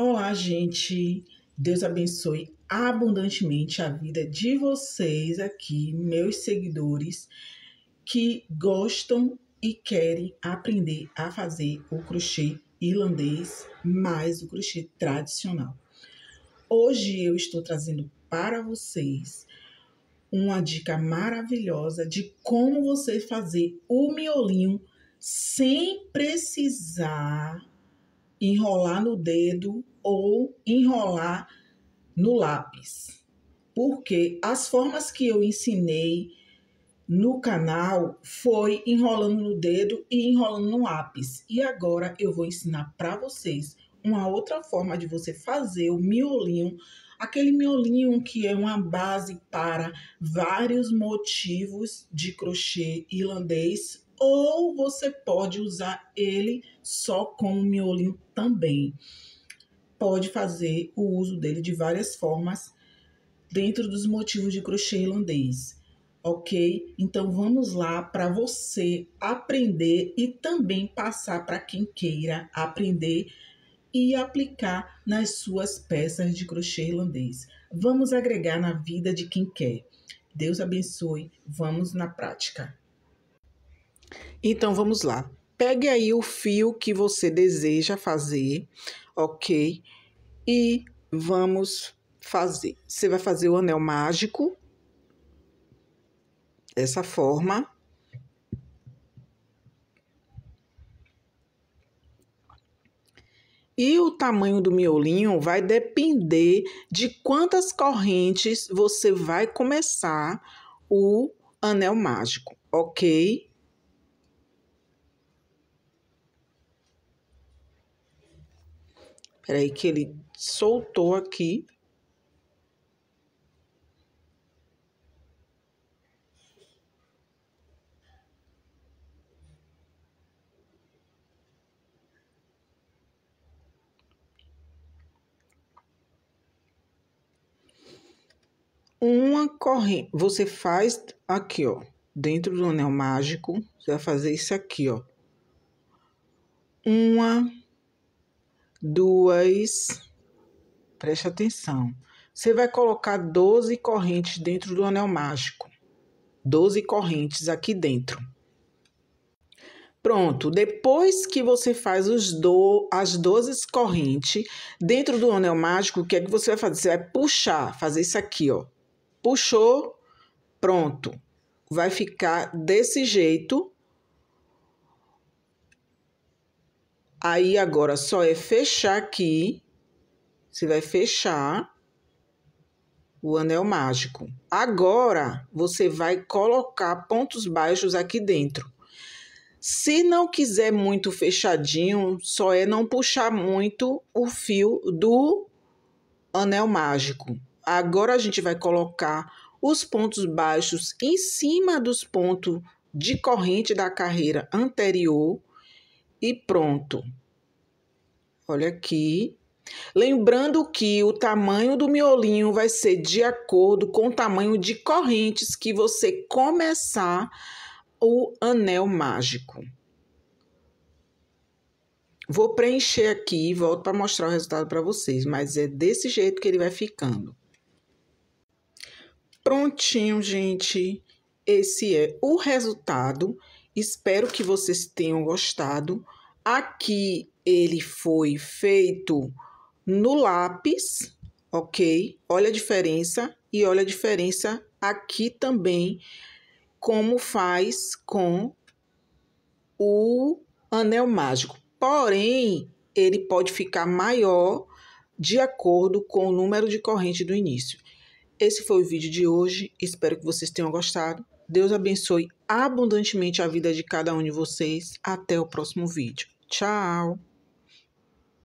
Olá, gente. Deus abençoe abundantemente a vida de vocês aqui, meus seguidores que gostam e querem aprender a fazer o crochê irlandês mais o crochê tradicional. Hoje eu estou trazendo para vocês uma dica maravilhosa de como você fazer o miolinho sem precisar enrolar no dedo ou enrolar no lápis. Porque as formas que eu ensinei no canal foi enrolando no dedo e enrolando no lápis. E agora eu vou ensinar para vocês uma outra forma de você fazer o miolinho, aquele miolinho que é uma base para vários motivos de crochê irlandês ou você pode usar ele só com o miolinho também. Pode fazer o uso dele de várias formas dentro dos motivos de crochê irlandês, ok? Então vamos lá para você aprender e também passar para quem queira aprender e aplicar nas suas peças de crochê irlandês. Vamos agregar na vida de quem quer. Deus abençoe. Vamos na prática. Então vamos lá. Pegue aí o fio que você deseja fazer, ok? E vamos fazer. Você vai fazer o anel mágico dessa forma. E o tamanho do miolinho vai depender de quantas correntes você vai começar o anel mágico, ok? Peraí, que ele soltou aqui. Uma corrente, você faz aqui, ó, dentro do anel mágico, você vai fazer isso aqui, ó. Uma duas. Preste atenção. Você vai colocar 12 correntes dentro do anel mágico. 12 correntes aqui dentro. Pronto, depois que você faz os do, as 12 correntes dentro do anel mágico, o que é que você vai fazer? Você vai puxar, fazer isso aqui, ó. Puxou, pronto. Vai ficar desse jeito Aí agora só é fechar aqui. Você vai fechar o anel mágico. Agora você vai colocar pontos baixos aqui dentro. Se não quiser muito fechadinho, só é não puxar muito o fio do anel mágico. Agora a gente vai colocar os pontos baixos em cima dos pontos de corrente da carreira anterior e pronto. Olha aqui. Lembrando que o tamanho do miolinho vai ser de acordo com o tamanho de correntes que você começar o anel mágico. Vou preencher aqui e volto para mostrar o resultado para vocês, mas é desse jeito que ele vai ficando. Prontinho, gente. Esse é o resultado Espero que vocês tenham gostado. Aqui ele foi feito no lápis, ok? Olha a diferença e olha a diferença aqui também, como faz com o anel mágico. Porém, ele pode ficar maior de acordo com o número de corrente do início. Esse foi o vídeo de hoje, espero que vocês tenham gostado. Deus abençoe abundantemente a vida de cada um de vocês. Até o próximo vídeo. Tchau!